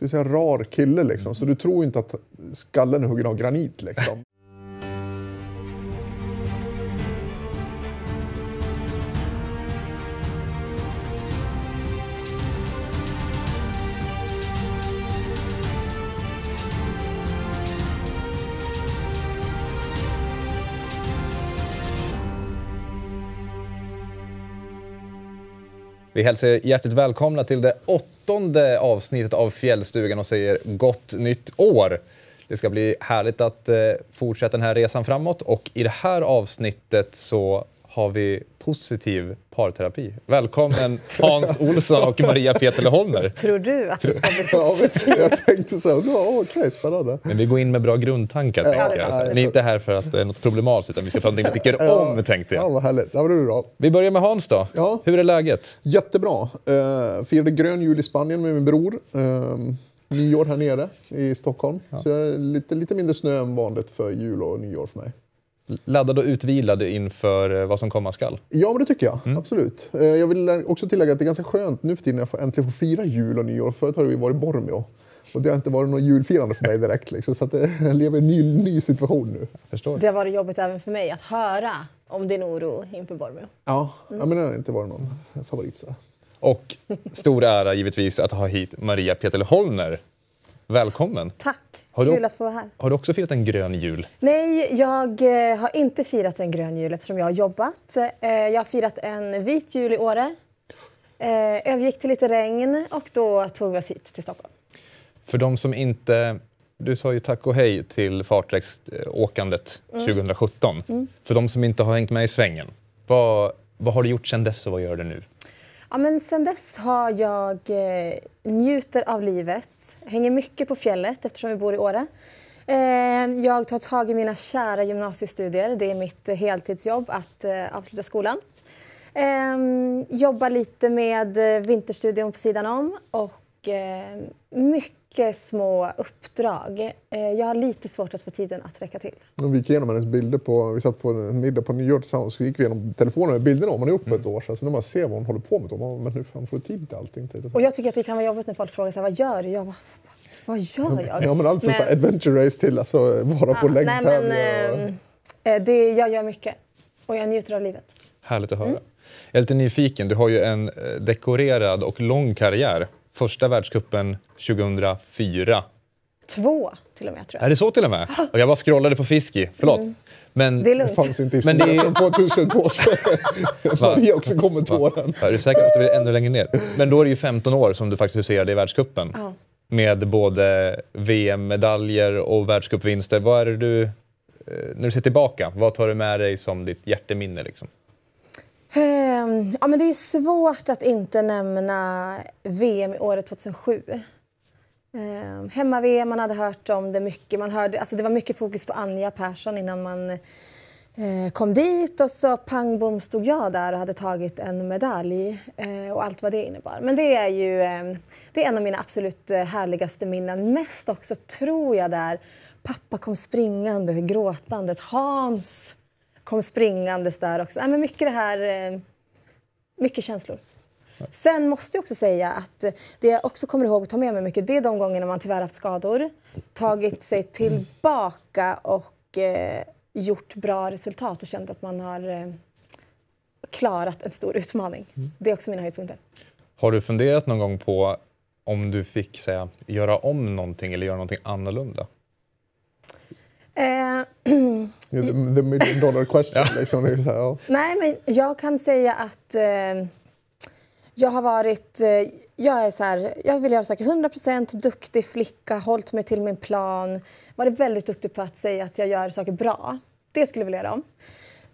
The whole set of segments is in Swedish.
ska vi säga, rar kille. Liksom. Så du tror inte att skallen är huggen av granit. Liksom. Vi hälsar er hjärtligt välkomna till det åttonde avsnittet av Fjällstugan och säger gott nytt år! Det ska bli härligt att eh, fortsätta den här resan framåt och i det här avsnittet så har vi positiv parterapi. Välkommen Hans Olsson och Maria Petele Holmer. Tror du att det ska bli positivt? Ja, jag tänkte så, okej, okay, spännande. Men vi går in med bra grundtankar. Ja, tänker jag. Ja, Ni är inte här för att det eh, är något problematiskt, utan vi ska prata om det vi tycker om, tänkte jag. Ja, vad härligt. Ja, men bra. Vi börjar med Hans då. Ja. Hur är läget? Jättebra. Uh, firade grön jul i Spanien med min bror. Uh, nyår här nere i Stockholm. Ja. Så lite, lite mindre snö än vanligt för jul och nyår för mig laddad och utvilad inför eh, vad som komma skall? Ja, men det tycker jag. Mm. Absolut. Eh, jag vill eh, också tillägga att det är ganska skönt nu för tiden när jag får, äntligen får fira jul och nyår. Förut har vi varit i Bormio. Och det har inte varit något julfirande för mig direkt. Liksom. Så att jag lever i en ny, ny situation nu. Det har varit jobbigt även för mig att höra om din oro inför Bormio. Ja, mm. ja men det har inte varit någon favorit. Så. Och stor ära givetvis att ha hit Maria Petelholmer Välkommen! Tack! Har du, Kul att få vara här. Har du också firat en grön jul? Nej, jag eh, har inte firat en grön jul eftersom jag har jobbat. Eh, jag har firat en vit jul i Åre, eh, övergick till lite regn och då tog vi oss hit till Stockholm. För de som inte... Du sa ju tack och hej till farträcksåkandet mm. 2017. Mm. För de som inte har hängt med i svängen, vad, vad har du gjort sedan dess och vad gör du nu? Ja, men sen dess har jag eh, njuter av livet, hänger mycket på fjället eftersom vi bor i Åre. Eh, jag tar tag i mina kära gymnasiestudier. Det är mitt eh, heltidsjobb att eh, avsluta skolan. Eh, jobbar lite med eh, Vinterstudion på sidan om och mycket små uppdrag. Eh, jag har lite svårt att få tiden att räcka till. Vi gick igenom hennes bilder. På, vi satt på en middag på New York tillsammans så gick vi igenom telefonen med bilderna om hon är uppe ett mm. år sedan. Så alltså, när man ser vad hon håller på med, då, men hur fan får du tid till allting? och jag tycker att det kan vara jobbigt när folk frågar så vad gör du? Jag bara, vad gör jag? Ja, men allt från men... adventure race till alltså vara på längdtävlingar. Nej, men, och... Eh, eh, det, jag gör mycket och jag njuter av livet. Härligt att höra. Mm. Jag är lite nyfiken. Du har ju en dekorerad och lång karriär första världskuppen 2004. Två till och med tror jag. Är det så till och med? Och jag bara scrollade på Fiski, förlåt. Mm. Men, det är lugnt. Det fanns inte i men det från 2002. Maria också kommer tåren. Är du säker på att du vill ännu längre ner? Men då är det ju 15 år som du faktiskt huserade i världskuppen. Ja. Med både VM-medaljer och världscupvinster. Vad är det du, eh, när du ser tillbaka, vad tar du med dig som ditt hjärteminne? Liksom? Ehm, ja, men det är svårt att inte nämna VM i året 2007. Ehm, Hemma-VM, man hade hört om det mycket. Man hörde, alltså det var mycket fokus på Anja Persson innan man eh, kom dit och så pang bom stod jag där och hade tagit en medalj eh, och allt vad det innebar. Men det är ju ehm, det är en av mina absolut eh, härligaste minnen. Mest också tror jag där pappa kom springande gråtandes. Hans! kom springandes där också. Äh, men mycket det här... Eh, mycket känslor. Sen måste jag också säga att det jag också kommer ihåg och tar med mig mycket det är de gångerna man tyvärr haft skador, tagit sig tillbaka och eh, gjort bra resultat och känt att man har eh, klarat en stor utmaning. Det är också mina höjdpunkter. Har du funderat någon gång på om du fick säga, göra om någonting eller göra någonting annorlunda? Eh, the, million dollar question. liksom. Nej, men jag kan säga att eh, jag har varit... Eh, jag, är så här, jag vill göra saker 100 duktig flicka, hållit mig till min plan. Varit väldigt duktig på att säga att jag gör saker bra. Det skulle jag vilja göra om.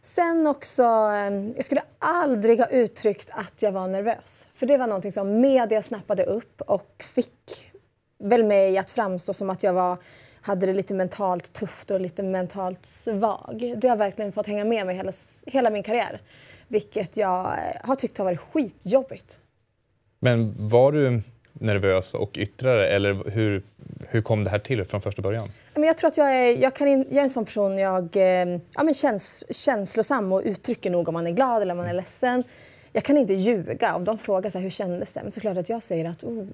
Sen också, eh, jag skulle aldrig ha uttryckt att jag var nervös. För Det var någonting som media snappade upp och fick väl mig att framstå som att jag var hade det lite mentalt tufft och lite mentalt svag. Det har verkligen fått hänga med mig hela, hela min karriär. Vilket jag eh, har tyckt har varit skitjobbigt. Men var du nervös och yttrade eller hur, hur kom det här till från första början? Jag tror att jag är, jag kan in, jag är en sån person, jag eh, ja, men käns, känslosam och uttrycker nog om man är glad eller om man är ledsen. Jag kan inte ljuga. Om de frågar så här, hur kändes det? Men så klart att jag säger att oh,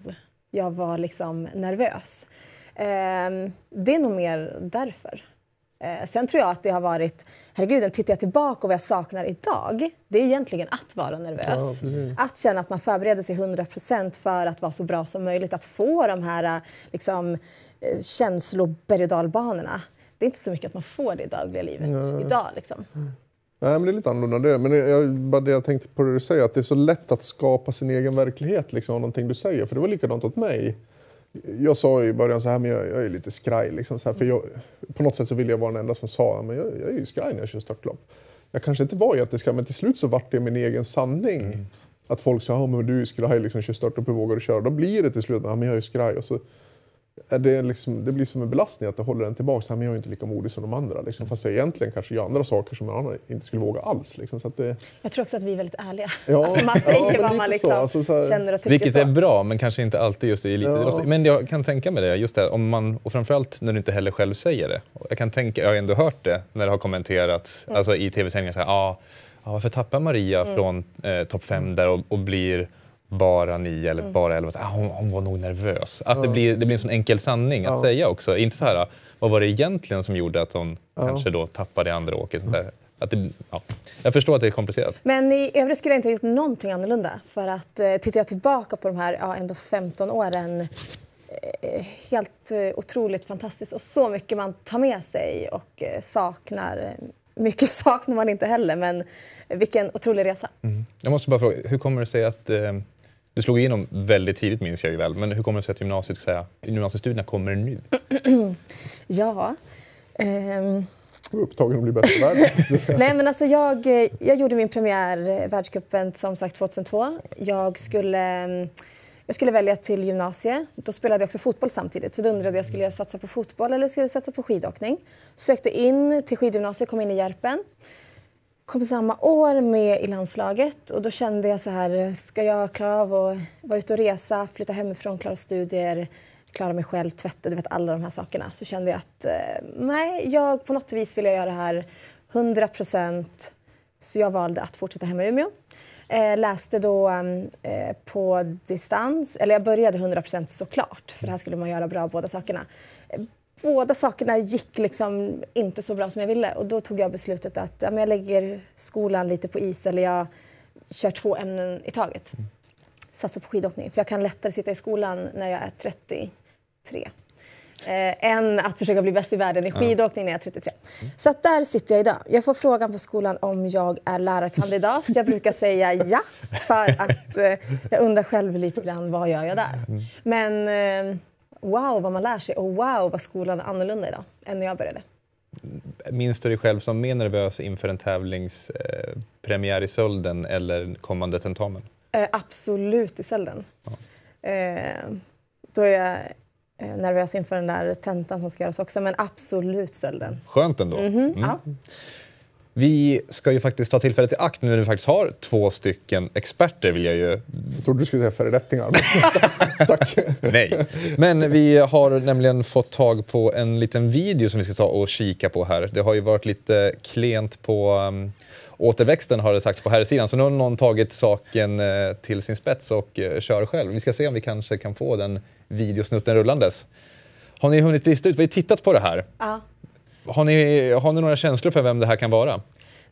jag var liksom nervös. Ehm, det är nog mer därför. Eh, sen tror jag att det har varit, herregud, tittar jag tillbaka och vad jag saknar idag, det är egentligen att vara nervös. Ja, att känna att man förbereder sig 100% för att vara så bra som möjligt, att få de här liksom, eh, känsloberg och dalbanorna. Det är inte så mycket att man får det i dagliga livet ja. idag. Liksom. Nej, men det är lite annorlunda. Det. Men jag, bara det jag tänkte på det du säger, att det är så lätt att skapa sin egen verklighet liksom, av någonting du säger. För det var likadant åt mig jag sa i början så här, men jag, jag är lite skraj. Liksom, så här, för jag, på något sätt så ville jag vara den enda som sa men jag, jag är ju skraj när jag kör störtlopp. Jag kanske inte var jätteskraj, men till slut så vart det min egen sanning. Mm. Att folk sa, ja, men du är skraj, liksom, kör störtlopp, hur vågar du köra? Då blir det till slut, ja, men jag är ju skraj. Och så, det, liksom, det, blir som en belastning att det håller en tillbaka. här, men jag är inte lika modig som de andra. Liksom. Mm. Fast jag egentligen kanske gör andra saker som andra inte skulle våga alls. Liksom. Så det... Jag tror också att vi är väldigt ärliga. Ja. Alltså, man säger ja, vad man liksom Alltså, så här... känner och tycker. Vilket så. är bra, men kanske inte alltid just i elitidrott. Ja. Men jag kan tänka mig det, just det om man, och framförallt när du inte heller själv säger det. Jag, kan tänka, jag har ändå hört det när det har kommenterats mm. alltså, i tv-sändningar. Ah, ah, varför tappar Maria mm. från eh, topp fem där och, och blir bara nio eller mm. bara elva. Ah, hon, hon, var nog nervös. Att ja. det, blir, det blir en sån enkel sanning att ja. säga också. Inte så här, ah, vad var det egentligen som gjorde att hon ja. kanske då tappade i andra åket? Sånt mm. Att det, ja. Jag förstår att det är komplicerat. Men i övrigt skulle jag inte ha gjort någonting annorlunda. För att eh, tittar jag tillbaka på de här ja, ändå 15 åren eh, Helt eh, otroligt fantastiskt och så mycket man tar med sig och eh, saknar eh, mycket saknar man inte heller, men eh, vilken otrolig resa. Mm. Jag måste bara fråga, hur kommer det sig att eh, du slog igenom väldigt tidigt minns jag ju väl, men hur kommer det sig att gymnasiet, säga, gymnasiestudierna kommer nu? ja... Ehm... Upptagen att bli bäst i världen. Nej, men alltså jag, jag gjorde min premiär, eh, världscupen, som sagt 2002. Jag skulle, ehm, jag skulle välja till gymnasiet. Då spelade jag också fotboll samtidigt. Så då undrade jag, skulle jag satsa på fotboll eller skulle jag satsa på skidåkning? Sökte in till skidgymnasiet, kom in i Järpen kom samma år med i landslaget och då kände jag så här, ska jag klara av att vara ute och resa, flytta hemifrån, klara studier, klara mig själv, tvätta, du vet alla de här sakerna. Så kände jag att eh, nej, jag på något vis vill jag göra det här 100 procent. Så jag valde att fortsätta hemma i Umeå. Eh, läste då eh, på distans, eller jag började 100 såklart för det här skulle man göra bra båda sakerna båda sakerna gick liksom inte så bra som jag ville och då tog jag beslutet att ja, jag lägger skolan lite på is eller jag kör två ämnen i taget. Mm. Satsa på skidåkning, för jag kan lättare sitta i skolan när jag är 33 eh, än att försöka bli bäst i världen i skidåkning när jag är 33. Mm. Så att där sitter jag idag. Jag får frågan på skolan om jag är lärarkandidat. Jag brukar säga ja, för att eh, jag undrar själv lite grann vad gör jag där. Mm. Men eh, wow vad man lär sig och wow vad skolan är annorlunda idag än när jag började. Minns du dig själv som mer nervös inför en tävlingspremiär eh, i Sölden eller kommande tentamen? Eh, absolut i Sölden. Ja. Eh, då är jag eh, nervös inför den där tentan som ska göras också, men absolut Sölden. Skönt ändå. Mm -hmm. mm. Ja. Vi ska ju faktiskt ta tillfället i akt nu när vi faktiskt har två stycken experter. Vill jag, ju... jag trodde du skulle säga föreläppningar. Tack! Nej. Men vi har nämligen fått tag på en liten video som vi ska ta och kika på här. Det har ju varit lite klent på um, återväxten har det sagts på här sidan. så nu har någon tagit saken uh, till sin spets och uh, kör själv. Vi ska se om vi kanske kan få den videosnutten rullandes. Har ni hunnit lista ut? Vi har tittat på det här. Ja. Har ni, har ni några känslor för vem det här kan vara?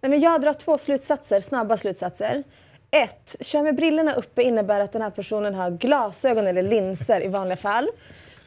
Nej, men jag drar två slutsatser, snabba slutsatser. Ett, Kör med brillorna uppe innebär att den här personen har glasögon eller linser i vanliga fall.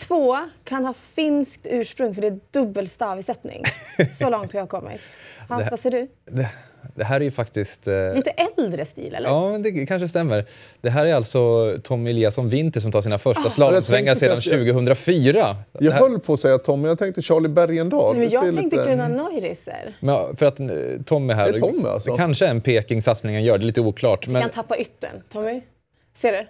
Två, Kan ha finskt ursprung för det är dubbel stavisättning. Så långt har jag kommit. Hans, här, vad säger du? Det, det här är ju faktiskt... Eh... Lite äldre stil, eller? Ja, det kanske stämmer. Det här är alltså Tommy Eliasson Winter som tar sina första ah, slalomsvängar sedan att, 2004. Jag höll på att säga Tommy, jag tänkte Charlie Bergendahl. jag tänkte lite... Gunnar Neurisser. Men, för att eh, Tommy här... Det är Tommy alltså? Kanske en Peking-satsning han gör, det är lite oklart. Men... kan han tappa yttern. Tommy? Ser du?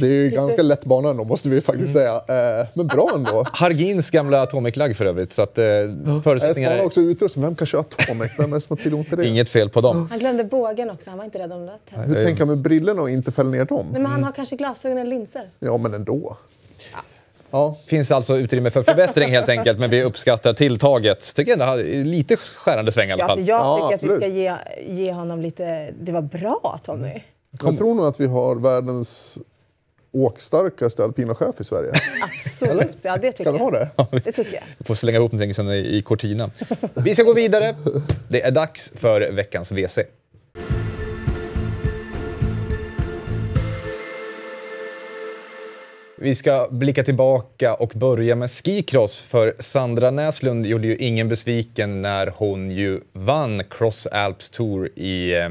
Det är ju typ ganska lätt bana ändå, måste vi faktiskt mm. säga. Eh, men bra ändå. Hargins gamla Atomic-lagg för övrigt. Så att, eh, förutsättningarna... Jag också utrustning. Vem kan köra Atomic? Vem är det som har tillgång till det? Inget fel på dem. Han glömde bågen också. Han var inte rädd om det. Hur tänker han med brillorna och inte fälla ner dem? Nej, men han mm. har kanske glasögon eller linser. Ja, men ändå. Ja. Ja. Finns alltså utrymme för förbättring helt enkelt, men vi uppskattar tilltaget. Tycker ändå lite skärande sväng i alla alltså, fall. Alltså, jag tycker ja, att vi ska ge, ge honom lite... Det var bra, Tommy. Jag tror nog att vi har världens åkstarkaste alpina chef i Sverige. Absolut, ja, det tycker kan jag. Kan det? det tycker jag. Vi får slänga ihop någonting sen i Cortina. Vi ska gå vidare. Det är dags för veckans WC. Vi ska blicka tillbaka och börja med skikross för Sandra Näslund gjorde ju ingen besviken när hon ju vann Cross Alps Tour i, eh,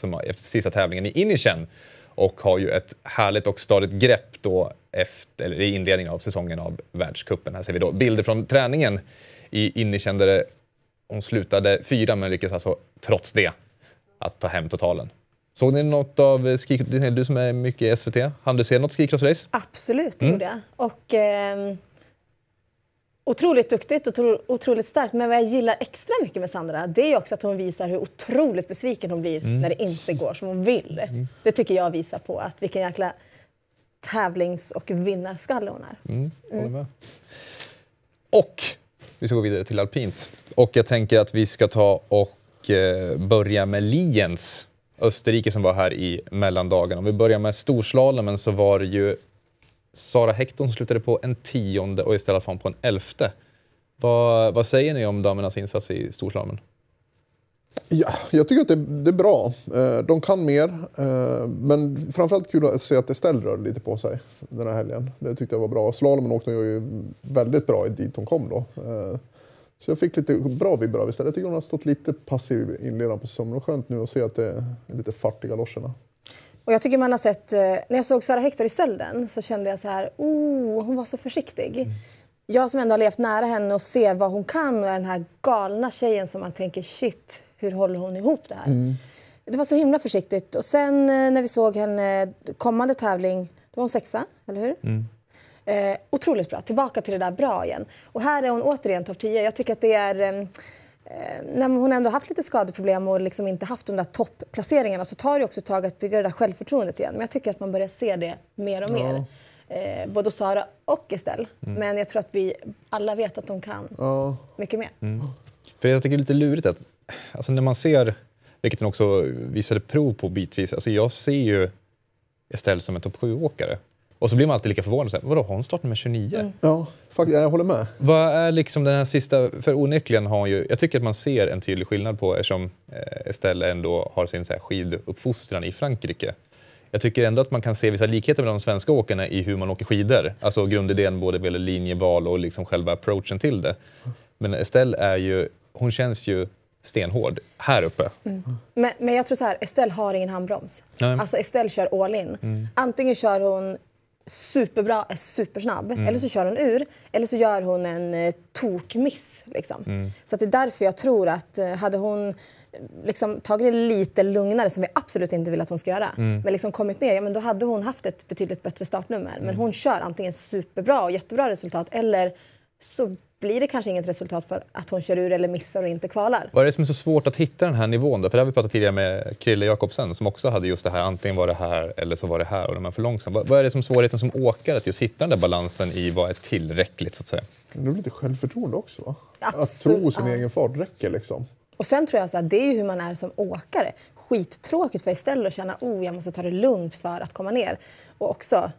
som efter sista tävlingen i Inishen och har ju ett härligt och stadigt grepp då efter, eller i inledningen av säsongen av världskuppen. Här ser vi då bilder från träningen i Innikändare. Hon slutade fyra men lyckas alltså trots det att ta hem totalen. Såg ni något av ski, du som är mycket i SVT, hann du se något skicrossrace? Absolut, det mm. gjorde jag. Och, eh, otroligt duktigt och otroligt starkt. Men vad jag gillar extra mycket med Sandra det är också att hon visar hur otroligt besviken hon blir mm. när det inte går som hon vill. Mm. Det tycker jag visar på att vilken jäkla tävlings och vinnarskalle hon är. Mm. Mm. Och vi ska gå vidare till alpint. Och jag tänker att vi ska ta och eh, börja med Liens. Österrike som var här i mellandagen. Om vi börjar med storslalomen så var det ju Sara Hector som slutade på en tionde och Estella Fan på en elfte. Vad, vad säger ni om damernas insats i storslalomen? Ja, jag tycker att det, det, är bra. Eh, de kan mer. Eh, men framförallt kul att se att Estelle rörde lite på sig den här helgen. Det tyckte jag var bra. Slalomen åkte hon ju väldigt bra dit hon kom då. Eh, så jag fick lite bra vibbar av Estelle. Jag tycker hon har stått lite passiv i inledningen på säsongen. Skönt nu att se att det är lite fart i galoscherna. Och jag tycker man har sett, eh, när jag såg Sara Hector i Sölden så kände jag så här, oh, hon var så försiktig. Mm. Jag som ändå har levt nära henne och ser vad hon kan och är den här galna tjejen som man tänker shit, hur håller hon ihop det här? Mm. Det var så himla försiktigt. Och sen eh, när vi såg henne kommande tävling, då var hon sexa, eller hur? Mm. Eh, otroligt bra, tillbaka till det där bra igen. Och här är hon återigen topp 10. Jag tycker att det är eh, Eh, när hon ändå haft lite skadeproblem och liksom inte haft de där topplaceringarna så tar det också ett tag att bygga det där självförtroendet igen. Men jag tycker att man börjar se det mer och mer. Ja. Eh, både Sara och Estelle. Mm. Men jag tror att vi alla vet att de kan ja. mycket mer. Mm. För jag tycker det är lite lurigt att alltså när man ser, vilket hon också visade prov på bitvis, alltså jag ser ju Estelle som en topp 7-åkare. Och så blir man alltid lika förvånad. Så här, Vadå, har hon startnummer 29? Mm. Ja, faktiskt, jag håller med. Vad är liksom den här sista... För onekligen har hon ju... Jag tycker att man ser en tydlig skillnad på eftersom eh, Estelle ändå har sin så här skiduppfostran i Frankrike. Jag tycker ändå att man kan se vissa likheter med de svenska åkarna i hur man åker skidor. Alltså grundidén både vad gäller linjeval och liksom själva approachen till det. Men Estelle är ju... Hon känns ju stenhård här uppe. Mm. Men, men jag tror så här, Estelle har ingen handbroms. Nej. Alltså Estelle kör all in. Mm. Antingen kör hon superbra, är supersnabb. Mm. Eller så kör hon ur, eller så gör hon en eh, tokmiss. Liksom. Mm. Så att det är därför jag tror att eh, hade hon eh, liksom, tagit det lite lugnare, som vi absolut inte vill att hon ska göra, mm. men liksom kommit ner, ja, men då hade hon haft ett betydligt bättre startnummer. Men mm. hon kör antingen superbra och jättebra resultat eller så blir det kanske inget resultat för att hon kör ur eller missar och inte kvalar. Vad är det som är så svårt att hitta den här nivån? Då? För det har vi pratat tidigare med Krille Jakobsen som också hade just det här, antingen var det här eller så var det här och de är för långsamma. Vad, är det som svårigheten som åkare att just hitta den där balansen i vad är tillräckligt så att säga? Det är lite självförtroende också va? Absolut. Att tro sin ja. egen fart räcker liksom. Och sen tror jag så här, det är hur man är som åkare. Skittråkigt för Estelle att känna oh, jag måste ta det lugnt för att komma ner. Och också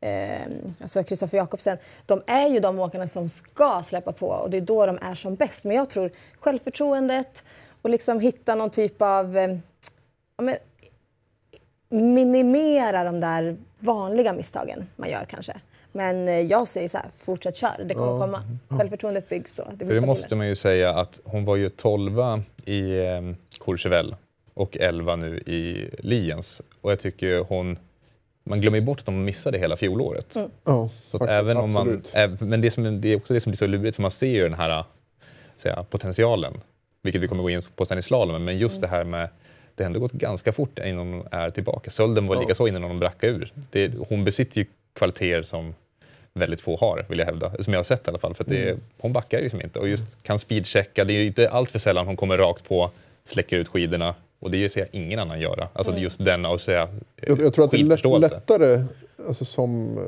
eh, alltså Kristoffer Jakobsen, de är ju de åkarna som ska släppa på och det är då de är som bäst. Men jag tror självförtroendet och liksom hitta någon typ av... Ehm, ja, men, minimera de där vanliga misstagen man gör kanske. Men eh, jag säger så här, fortsätt kör, det kommer komma. Självförtroendet byggs så. Det, det måste man ju säga att hon var ju 12 i ehm, Courchevel och 11 nu i Liens. Och jag tycker hon man glömmer bort att de missade hela fjolåret. Mm. Ja, så faktiskt, även om man, men det, som, det är också det som blir så lurigt, för man ser ju den här säga, potentialen, vilket vi kommer gå in på sen i slalomen, men just mm. det här med det har ändå gått ganska fort innan hon är tillbaka. Sölden var lika så innan hon brackade ur. Det, hon besitter ju kvaliteter som väldigt få har, vill jag hävda. Som jag har sett i alla fall. För det, mm. Hon backar liksom inte och just mm. kan speedchecka. Det är ju inte allt för sällan hon kommer rakt på släcker ut skidorna. Och det ser jag ingen annan göra. Alltså mm. just den att säga jag, jag tror att det är lättare alltså som,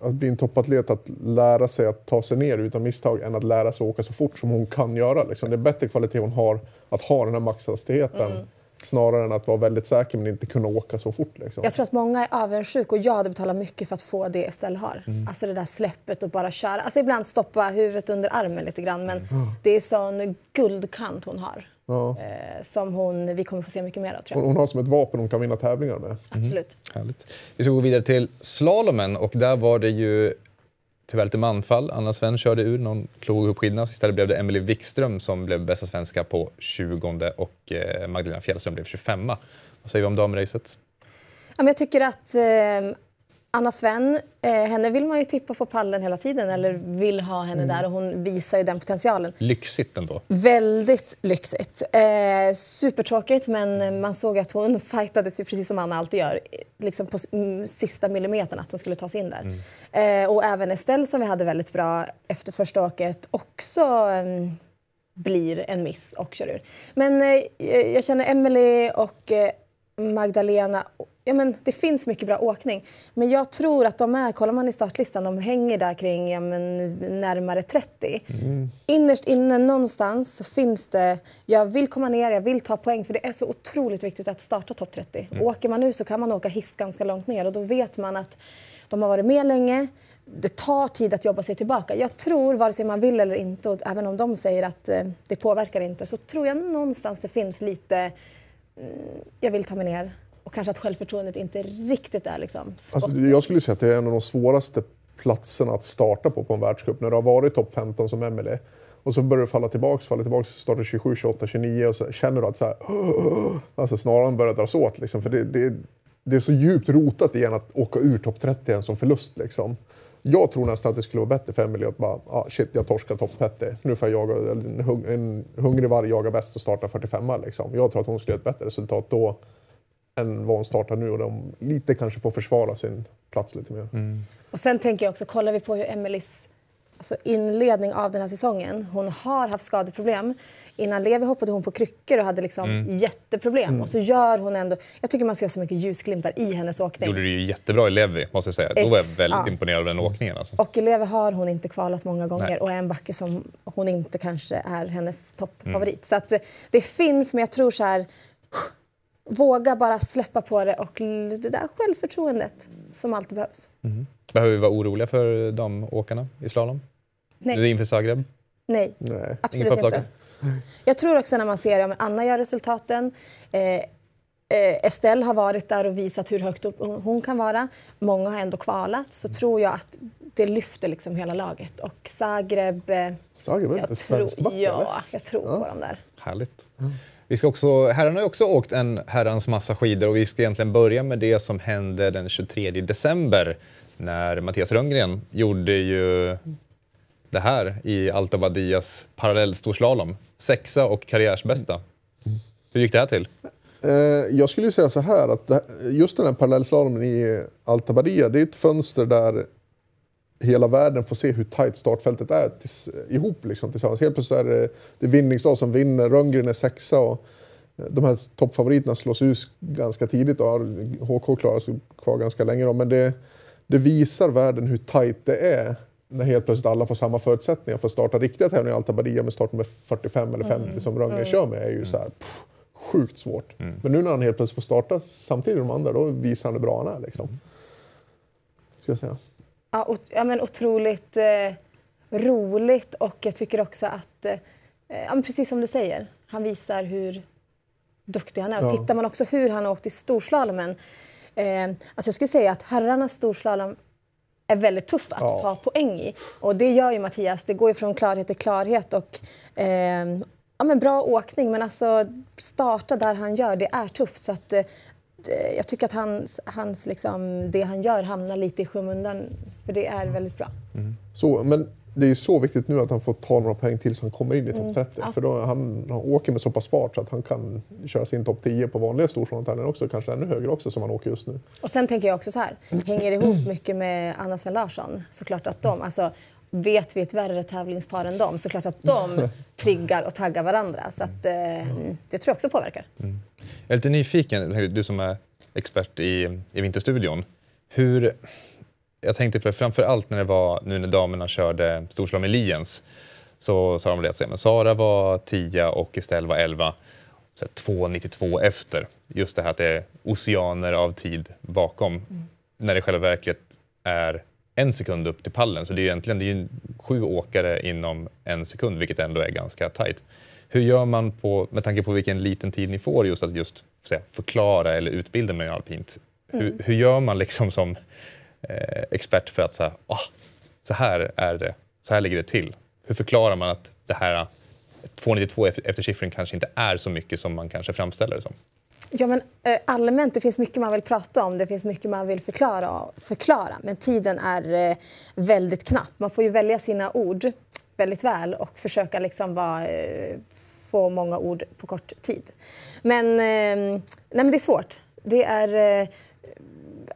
eh, att bli en toppatlet att lära sig att ta sig ner utan misstag än att lära sig att åka så fort som hon kan göra. Liksom. Det är bättre kvalitet hon har att ha den här maxhastigheten mm. snarare än att vara väldigt säker men inte kunna åka så fort. Liksom. Jag tror att många är avundsjuka och jag hade betalat mycket för att få det Estelle har. Mm. Alltså det där släppet och bara köra. Alltså ibland stoppa huvudet under armen lite grann men mm. det är sån guldkant hon har. Ja. Eh, som hon, vi kommer få se mycket mer av. Tror jag. Hon har som ett vapen hon kan vinna tävlingar med. Mm-hmm. Absolut. Härligt. Vi ska gå vidare till slalomen och där var det ju tyvärr lite manfall. Anna Sven körde ur någon klog uppskillnad. Istället blev det Emily Wikström som blev bästa svenska på 20 och eh, Magdalena Fjällström blev 25 Vad säger vi om damracet? Jag tycker att eh, Anna Sven, eh, henne vill man ju tippa på pallen hela tiden, eller vill ha henne mm. där och hon visar ju den potentialen. Lyxigt ändå. Väldigt lyxigt. Eh, supertråkigt, men man såg att hon fightades ju precis som Anna alltid gör, liksom på sista millimetern att hon skulle ta sig in där. Mm. Eh, och även Estelle som vi hade väldigt bra efter första åket också eh, blir en miss och kör ur. Men eh, jag känner Emily och eh, Magdalena ja, men det finns mycket bra åkning. Men jag tror att de är, kollar man i startlistan, de hänger där kring ja, men, närmare 30. Mm. Innerst inne någonstans så finns det, jag vill komma ner, jag vill ta poäng för det är så otroligt viktigt att starta topp 30. Mm. Åker man nu så kan man åka hiss ganska långt ner och då vet man att de har varit med länge, det tar tid att jobba sig tillbaka. Jag tror, vare sig man vill eller inte, och även om de säger att eh, det påverkar inte, så tror jag någonstans det finns lite, mm, jag vill ta mig ner och kanske att självförtroendet inte riktigt är liksom alltså, Jag skulle säga att det är en av de svåraste platserna att starta på på en världscup. När du har varit topp 15 som Emelie och så börjar du falla tillbaka, falla tillbaka, startar 27, 28, 29 och så känner du att så här, alltså snaran börjar dras åt. Liksom, för det, det, det, är så djupt rotat igen att åka ur topp 30 en som förlust. Liksom. Jag tror nästan att det skulle vara bättre för Emelie att bara, ah, shit, jag torskar topp 30. Nu får jag jaga, en, hungrig varg jagar bäst och startar 45 liksom. Jag tror att hon skulle göra ett bättre resultat då än vad hon startar nu och de lite kanske får försvara sin plats lite mer. Mm. Och sen tänker jag också, kollar vi på hur Emelies alltså inledning av den här säsongen. Hon har haft skadeproblem. Innan Levi hoppade hon på kryckor och hade liksom mm. jätteproblem. Mm. Och så gör hon ändå... Jag tycker man ser så mycket ljusglimtar i hennes åkning. gjorde det ju jättebra i Levi, måste jag säga. Ex, Då var jag väldigt ja. imponerad av den åkningen. Alltså. Och i Levi har hon inte kvalat många gånger Nej. och är en backe som hon inte kanske är hennes toppfavorit. Mm. Så att det finns, men jag tror så här, våga bara släppa på det och det där självförtroendet som alltid behövs. Mm. Behöver vi vara oroliga för damåkarna i slalom? Nej. Är inför Zagreb? Nej, Nej. absolut inte. Jag tror också när man ser att Anna gör resultaten, eh, eh, Estelle har varit där och visat hur högt upp hon kan vara. Många har ändå kvalat. Så tror jag att det lyfter liksom hela laget. Och Zagreb... Eh, Zagreb är jag tror, Ja, jag tror ja. på dem där. Härligt. Mm. Vi ska också, herrarna har ju också åkt en herrans massa skidor och vi ska egentligen börja med det som hände den 23 december när Mattias Rönngren gjorde ju det här i Alta Badias parallellstorslalom. Sexa och karriärsbästa. Hur gick det här till? Eh, jag skulle säga så här att just den här parallellslalomen i Alta Badia, det är ett fönster där hela världen får se hur tajt startfältet är tills, eh, ihop liksom, tillsammans. Helt plötsligt är det, det är Vinningsdag som vinner, Rönngren är sexa och eh, de här toppfavoriterna slås ut ganska tidigt och HK klarar sig kvar ganska länge. Då. Men det, det visar världen hur tajt det är när helt plötsligt alla får samma förutsättningar för att starta riktiga tävlingar. i Alta Badia med startnummer 45 eller 50 mm. som Rönngren mm. kör med är ju så här, pff, sjukt svårt. Mm. Men nu när han helt plötsligt får starta samtidigt med de andra, då visar han hur bra han är. Liksom. Mm. Ska jag säga ja, ot ja, men otroligt eh, roligt och jag tycker också att, eh, ja, precis som du säger, han visar hur duktig han är. Och Tittar man också hur han har åkt i storslalomen, eh, alltså jag skulle säga att herrarnas storslalom är väldigt tuff att ja. ta poäng i. Och det gör ju Mattias, det går ju från klarhet till klarhet och eh, ja, men bra åkning men alltså starta där han gör, det är tufft. Så att, eh, Eh, jag tycker att hans, hans liksom, det han gör hamnar lite i skymundan, för det är mm. väldigt bra. Mm. Så, men det är ju så viktigt nu att han får ta några poäng till så han kommer in i topp 30. Mm. För då, han, han åker med så pass fart så att han kan köra sin topp 10 på vanliga storslagstävlingar också, kanske ännu högre också som han åker just nu. Och sen tänker jag också så här, hänger ihop mycket med Anna Sven Larsson, såklart att de, alltså vet vi ett värre tävlingspar än dem, såklart att de triggar och taggar varandra. Så att, eh, mm. det tror jag också påverkar. Mm. Jag är lite nyfiken, du som är expert i, i Vinterstudion. Hur, jag tänkte på det framför allt när det var nu när damerna körde Storslam i Liens så sa de det att Sara var 10 och Estelle var 11. 2,92 efter. Just det här att det är oceaner av tid bakom. Mm. När det i själva verket är en sekund upp till pallen. Så det är ju egentligen det är sju åkare inom en sekund, vilket ändå är ganska tajt. Hur gör man på, med tanke på vilken liten tid ni får just att just förklara eller utbilda mig alpint? Mm. Hur, hur, gör man liksom som eh, expert för att så här, oh, så här är det, så här ligger det till? Hur förklarar man att det här 292 eh, efter siffran kanske inte är så mycket som man kanske framställer det som? Ja, men, eh, allmänt, det finns mycket man vill prata om, det finns mycket man vill förklara, förklara men tiden är eh, väldigt knapp. Man får ju välja sina ord väldigt väl och försöka liksom vara, eh, få många ord på kort tid. Men, eh, nej, men det är svårt. Det är... Eh,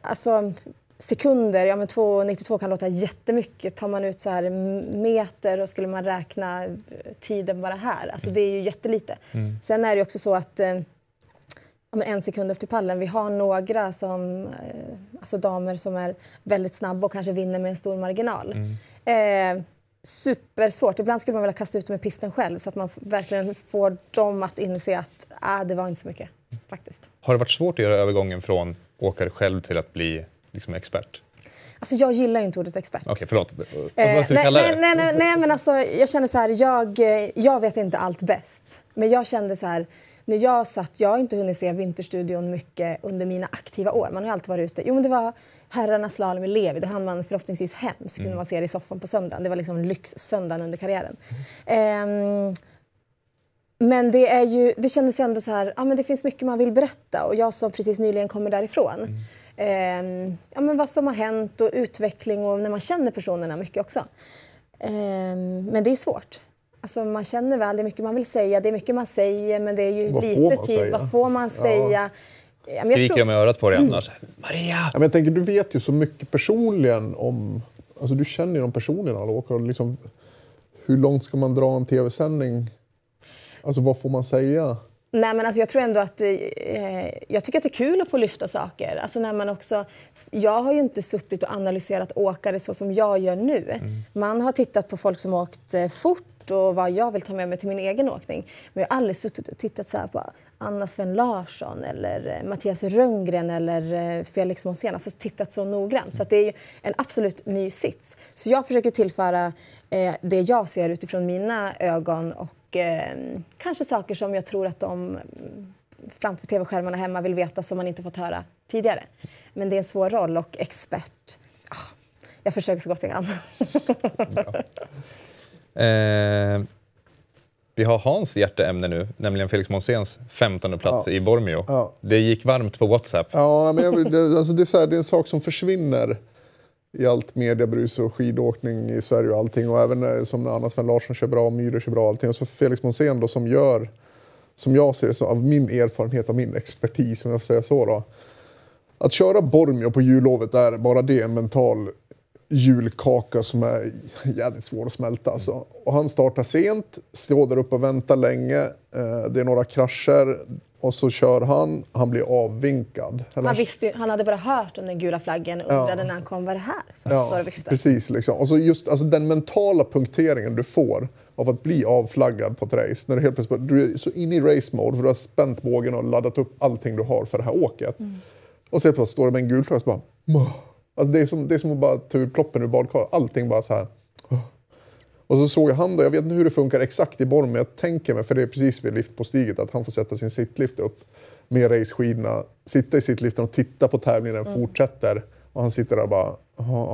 alltså, sekunder, ja men 2,92 kan låta jättemycket. Tar man ut så här meter och skulle man räkna tiden bara här, alltså det är ju jättelite. Mm. Sen är det också så att ja, men en sekund upp till pallen, vi har några som, alltså damer som är väldigt snabba och kanske vinner med en stor marginal. Mm. Eh, supersvårt. Ibland skulle man vilja kasta ut dem i pisten själv så att man verkligen får dem att inse att äh, det var inte så mycket. faktiskt. Har det varit svårt att göra övergången från åkare själv till att bli liksom, expert? Alltså jag gillar ju inte ordet expert. Okej, okay, förlåt. Eh, nej, nej, nej, nej, men alltså, jag känner så här, jag, eh, jag vet inte allt bäst. Men jag kände så här, när jag satt, jag har inte hunnit se Vinterstudion mycket under mina aktiva år. Man har alltid varit ute. Jo men det var herrarnas slalom i Levi, då hann man förhoppningsvis hem så kunde mm. man se det i soffan på söndagen. Det var liksom lyxsöndagen under karriären. Mm. Um, men det, är ju, det kändes ändå så här, ja men det finns mycket man vill berätta och jag som precis nyligen kommer därifrån. Mm. Um, ja men vad som har hänt och utveckling och när man känner personerna mycket också. Um, men det är svårt. Alltså man känner väl, det är mycket man vill säga, det är mycket man säger men det är ju vad lite tid. Vad får man säga? Ja. ja Skriker tror... de i örat på dig mm. annars? Maria! Ja, men jag tänker, du vet ju så mycket personligen om... Alltså du känner ju de personerna alla åker. Liksom, hur långt ska man dra en tv-sändning? Alltså vad får man säga? Nej, men alltså jag tror ändå att eh, jag tycker att det är kul att få lyfta saker. Alltså när man också, jag har ju inte suttit och analyserat åkare så som jag gör nu. Mm. Man har tittat på folk som har åkt eh, fort bort och vad jag vill ta med mig till min egen åkning. Men jag har aldrig suttit och tittat så på Anna Sven Larsson eller eh, Mattias Rönngren eller eh, Felix Monsén. Alltså tittat så noggrant. Så det är en absolut ny sits. Så jag försöker tillföra eh, det jag ser utifrån mina ögon och eh, kanske saker som jag tror att de mm, framför tv-skärmarna hemma vill veta som man inte fått höra tidigare. Men det är en svår roll och expert. Ah, jag försöker så gott jag kan. Eh, vi har Hans hjärteämne nu, nämligen Felix Monséns 15 plats ja. i Bormio. Ja. Det gick varmt på Whatsapp. Ja, men jag, det, alltså det, är här, det är en sak som försvinner i allt mediebrus och skidåkning i Sverige och allting. Och även eh, som när Anna-Sven Larsson kör bra, Myhre kör bra och allting. Och så Felix Monsén då som gör, som jag ser det, så av min erfarenhet, och min expertis om jag får säga så då. Att köra Bormio på jullovet är bara det en mental julkaka som är jävligt svår att smälta. Alltså. Och han startar sent, står där uppe och väntar länge. Eh, det är några krascher och så kör han. Han blir avvinkad. Eller... Han, visste, han hade bara hört om den gula flaggen och undrade ja. när han kom. Vad det här som ja, står och viftar? Precis. Liksom. Och så just alltså, den mentala punkteringen du får av att bli avflaggad på ett race. När du, helt plötsligt, du är så inne i race-mode för du har spänt bågen och laddat upp allting du har för det här åket. Mm. Och så helt plötsligt står du med en gul flagga och så bara... Alltså det, är som, det är som att bara ta ur ploppen ur badkaret. Allting bara så här. Och så såg jag han då, jag vet inte hur det funkar exakt i Borm, men jag tänker mig, för det är precis vid liftpåstiget, att han får sätta sin sittlift upp med raceskidorna, sitta i sittliften och titta på tävlingen, den mm. fortsätter. Och han sitter där och bara,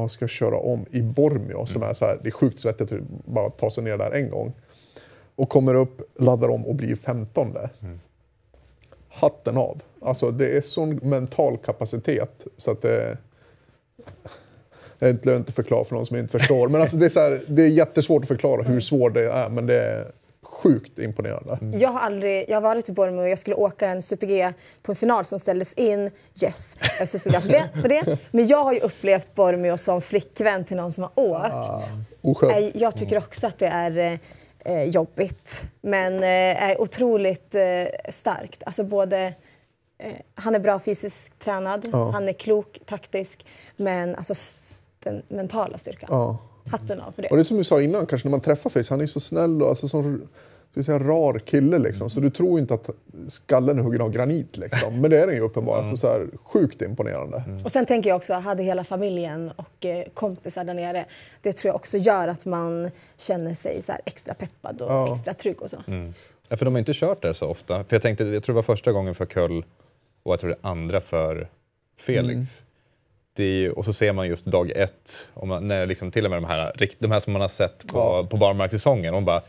jag ska jag köra om i Bormio, som mm. är så här, det är sjukt svettigt att bara ta sig ner där en gång. Och kommer upp, laddar om och blir 15 Mm. Hatten av. Alltså det är sån mental kapacitet så att det det är inte lönt att förklara för någon som inte förstår. Men alltså det, är så här, det är jättesvårt att förklara hur svårt det är, men det är sjukt imponerande. Mm. Jag har aldrig, jag har varit i Bormio och jag skulle åka en Super-G på en final som ställdes in. Yes, jag är superglad för det. Men jag har ju upplevt Bormio som flickvän till någon som har åkt. Ah, jag tycker mm. också att det är eh, jobbigt, men eh, otroligt eh, starkt. Alltså både Eh, han är bra fysiskt tränad, ja. han är klok, taktisk, men alltså den mentala styrkan. Ja. Hatten av för det. Och det är som du sa innan, kanske när man träffar Face, han är så snäll och alltså sån ska säga, rar kille liksom. Så du tror inte att skallen är huggen av granit liksom. Men det är den ju uppenbarligen. Mm. Så, så här, sjukt imponerande. Mm. Och sen tänker jag också, hade hela familjen och eh, kompisar där nere, det tror jag också gör att man känner sig så extra peppad och ja. extra trygg och så. Mm. Ja, för de har inte kört där så ofta. För jag tänkte, jag tror det var första gången för Köll och jag tror det andra för Felix. Mm. Är, och så ser man just dag ett, och man, när liksom till och med de här, de här som man har sett på, ja. på barmarkssäsongen, och man bara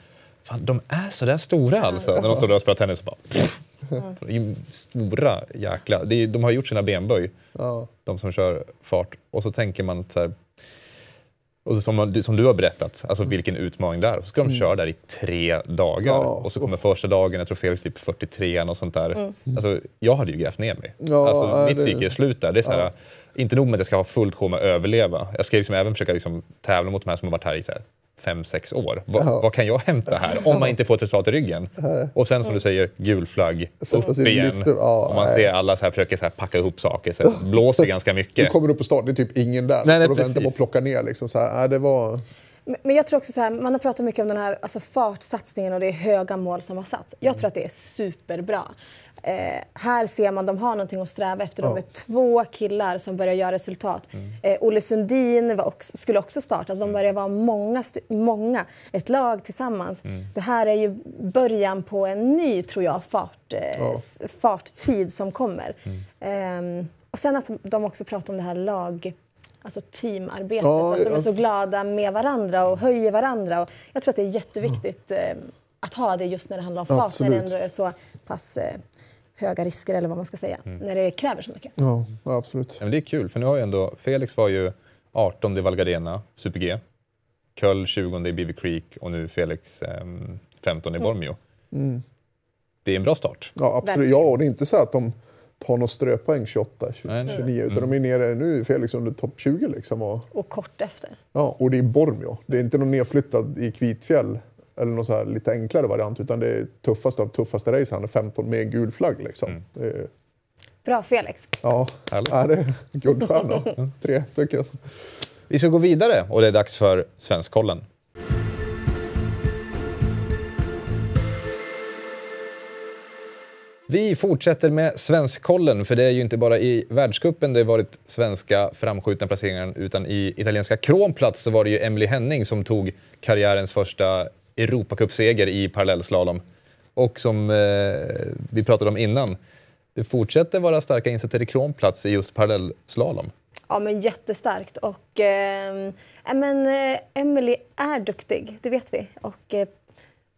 Fan, de är så där stora alltså. Ja. När de står där och spelar tennis. Bara, pff, ja. Stora jäkla... Är, de har gjort sina benböj, ja. de som kör fart. Och så tänker man så här, och så som, som, du har berättat, alltså mm. vilken utmaning det är. Så ska de mm. köra där i tre dagar ja. och så kommer första dagen, jag tror Felix typ 43 och sånt där. Mm. mm. Alltså, jag hade ju grävt ner mig. Ja, alltså, mitt psyke är slut där. Det är så här, ja. Inte nog med att jag ska ha fullt sjå med att överleva, jag ska liksom även försöka liksom tävla mot de här som har varit här i så här, fem sex år. Va, ja. Vad kan jag hämta här? Om man inte får ett resultat i ryggen. Och sen som du säger, gul flagg, upp igen. Lyfter, ja, och man nej. ser alla så här, försöker så här packa ihop saker, så blåser ganska mycket. Du kommer upp på start, det är typ ingen där. Nej, nej, och då väntar på att plocka ner. Liksom, så här, det var... Men jag tror också så här, man har pratat mycket om den här alltså fartsatsningen och det är höga mål som har satts. Jag tror att det är superbra. Eh, här ser man att de har någonting att sträva efter. De är två killar som börjar göra resultat. Mm. Eh, Olle Sundin också, skulle också starta. Alltså de mm. börjar vara många, många, ett lag tillsammans. Mm. Det här är ju början på en ny, tror jag, fart, eh, oh. farttid som kommer. Mm. Ehm, och sen att de också pratar om det här lag alltså teamarbetet. Ja, att de är så glada med varandra och höjer varandra. Och jag tror att det är jätteviktigt. Mm. Ehm, att ha det just när det handlar om fart, Absolut. när det ändå är så pass eh, höga risker eller vad man ska säga, mm. när det kräver så mycket. Ja, absolut. Ja, men det är kul, för nu har ju ändå, Felix var ju 18 i Valgardena, Super-G, Köll 20 i Beaver Creek och nu Felix eh, 15 i mm. Bormio. Mm. Det är en bra start. Ja, absolut. Ja, och det är inte så att de tar någon ströpoäng 28, 20, nej, nej. 29, utan mm. de är nere nu, Felix, under topp 20. Liksom, och, och kort efter. Ja, och det är Bormio. Det är inte någon nedflyttad i Kvitfjäll eller någon så här lite enklare variant. Utan det är tuffaste av tuffaste race. Han är 15 med gul flagg. Liksom. Mm. Bra Felix! Ja, Härligt. det är Tre stycken. Vi ska gå vidare och det är dags för Svenskkollen. Vi fortsätter med Svenskkollen, för det är ju inte bara i världskuppen det varit svenska framskjutna placeringar, utan i italienska Kronplats så var det ju Emily Henning som tog karriärens första Europacupseger i parallellslalom. Och som eh, vi pratade om innan, det fortsätter vara starka insatser i kronplats i just parallellslalom. Ja, men jättestarkt. Och, ehm, eh, men, Emelie är duktig, det vet vi. Och, eh,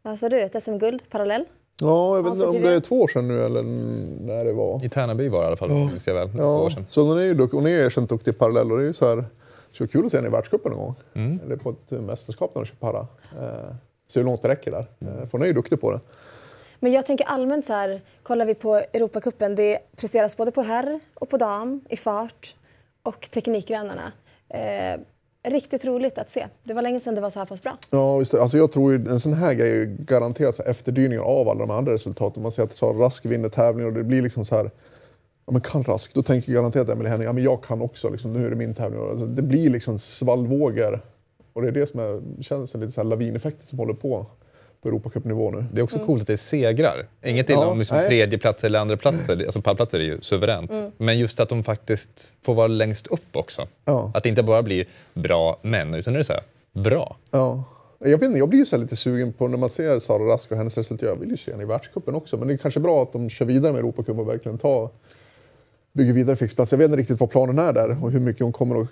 vad sa du, ett SM-guld parallell? Ja, jag vet inte om det är två år sedan nu eller när det var. I Tärnaby var det i alla fall, ja. minns jag väl. Ja. Så hon är ju erkänt duktig i parallell och det är ju så här, så kul att se henne i världscupen någon gång. Mm. Eller på ett eh, mästerskap när hon kör para. Eh. Se hur långt det räcker där. För hon är ju duktig på det. Men jag tänker allmänt så här, kollar vi på Europacupen, det presteras både på herr och på dam i fart och teknikgrenarna. Eh, riktigt roligt att se. Det var länge sedan det var så här pass bra. Ja, just det. Alltså jag tror ju... en sån här grej är garanterat efterdyningar av alla de andra resultaten. Man ser att så Rask vinner tävlingar och det blir liksom så här Ja, men kan Rask, då tänker garanterat Emelie Henning ja, men jag kan också. Liksom, nu är det min tävling. Alltså, det blir liksom svallvågor och det är det som är, känns en lite så här lavineffekten som håller på på Europacupnivå nu. Det är också mm. coolt att det är segrar. Inget illa om liksom tredjeplatser eller andraplatser, alltså pallplatser är ju suveränt. Mm. Men just att de faktiskt får vara längst upp också. Ja. Att det inte bara blir bra män, utan det är så här, bra. Ja. Jag, vet inte, jag blir ju så lite sugen på när man ser Sara Rask och hennes resultat. Jag vill ju se henne i världscupen också, men det är kanske bra att de kör vidare med Europacup och verkligen tar bygger vidare fixplats. Jag vet inte riktigt vad planen är där och hur mycket hon kommer att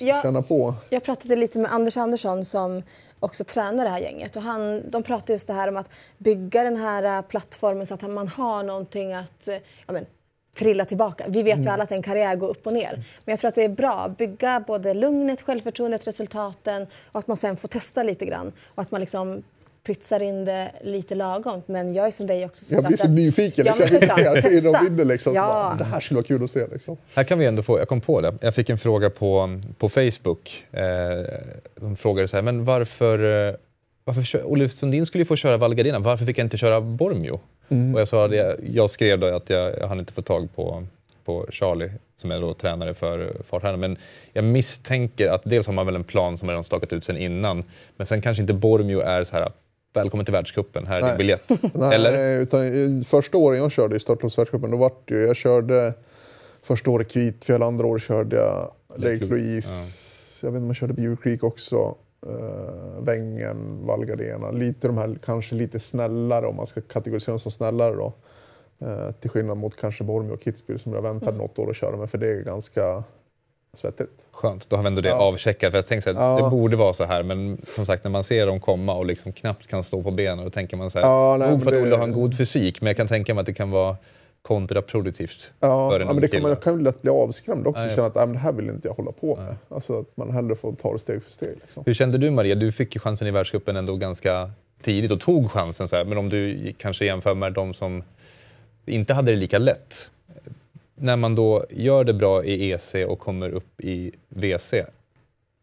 ja, känna jag, på. Jag pratade lite med Anders Andersson som också tränar det här gänget och han, de pratade just det här om att bygga den här äh, plattformen så att man har någonting att äh, ja, men, trilla tillbaka. Vi vet ju mm. alla att en karriär går upp och ner. Men jag tror att det är bra att bygga både lugnet, självförtroendet, resultaten och att man sen får testa lite grann och att man liksom pytsar in det lite lagom. Men jag är som dig också. Så jag blir så nyfiken. Liksom. jag vill se hur de vinner. Liksom. Ja. Det här skulle vara kul att se. Liksom. Här kan vi ändå få, jag kom på det. Jag fick en fråga på, på Facebook. Eh, de frågade så här, men varför... Eh, varför Olle Sundin skulle ju få köra Valgardena. Varför fick jag inte köra Bormio? Mm. Och jag, svarade, jag skrev då att jag, jag hann inte få tag på, på Charlie som är då tränare för eh, fartherrarna. Men jag misstänker att dels har man väl en plan som man redan stakat ut sen innan, men sen kanske inte Bormio är så här Välkommen till världskuppen, här är din biljett. Nej, Eller? Utan, första året jag körde i startloppsvärldscupen, då var det ju, jag körde första året Kvitfjäll, andra året körde jag Lake Louise. Ja. Jag vet inte om jag körde Beaver Creek också. Uh, Vängen, Valgardena. Lite de här kanske lite snällare om man ska kategorisera dem som snällare då. Uh, till skillnad mot kanske Bormio och Kitzbühel som jag väntade mm. något år att köra med för det är ganska Svettigt. Skönt, då har vi ändå det ja. avcheckat. För jag tänkte så ja. Det borde vara så här, men som sagt när man ser dem komma och liksom knappt kan stå på benen, då tänker man så här, ja, nej, för att Olle har en god fysik, men jag kan tänka mig att det kan vara kontraproduktivt ja, för en ja, men det kan, kan ju lätt bli avskrämd också och känna att det här vill inte jag hålla på med. Alltså att man hellre får ta det steg för steg. Liksom. Hur kände du Maria? Du fick ju chansen i världscupen ändå ganska tidigt och tog chansen. Så här. Men om du kanske jämför med de som inte hade det lika lätt när man då gör det bra i EC och kommer upp i VC,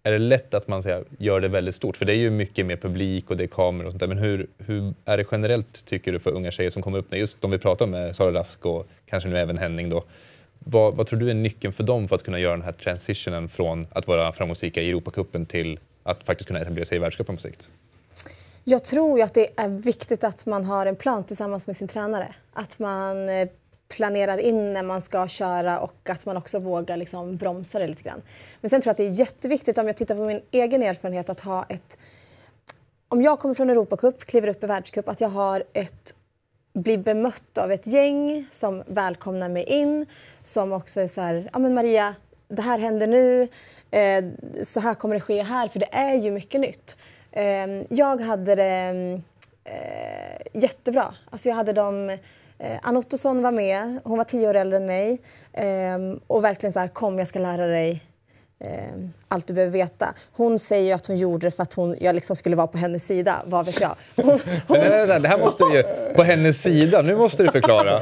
är det lätt att man här, gör det väldigt stort? För det är ju mycket mer publik och det är kameror och sånt där. Men hur, hur är det generellt, tycker du, för unga tjejer som kommer upp? När just de vi pratar med, Sara Rask och kanske nu även Henning då. Vad, vad, tror du är nyckeln för dem för att kunna göra den här transitionen från att vara framgångsrika i Europacupen till att faktiskt kunna etablera sig i världscupen på sikt? Jag tror ju att det är viktigt att man har en plan tillsammans med sin tränare. Att man eh, planerar in när man ska köra och att man också vågar liksom bromsa det lite grann. Men sen tror jag att det är jätteviktigt om jag tittar på min egen erfarenhet att ha ett... Om jag kommer från Europacup, kliver upp i världscup, att jag har ett blir bemött av ett gäng som välkomnar mig in, som också är så här, ja men Maria, det här händer nu, eh, så här kommer det ske här, för det är ju mycket nytt. Eh, jag hade det eh, jättebra. Alltså jag hade de Eh, Ann Ottosson var med, hon var tio år äldre än mig ehm, och verkligen så här, kom jag ska lära dig Eh, allt du behöver veta. Hon säger att hon gjorde det för att hon, jag liksom skulle vara på hennes sida. Vad vet jag? Hon, hon... Nej, nej, det här måste du ju... På hennes sida? Nu måste du förklara.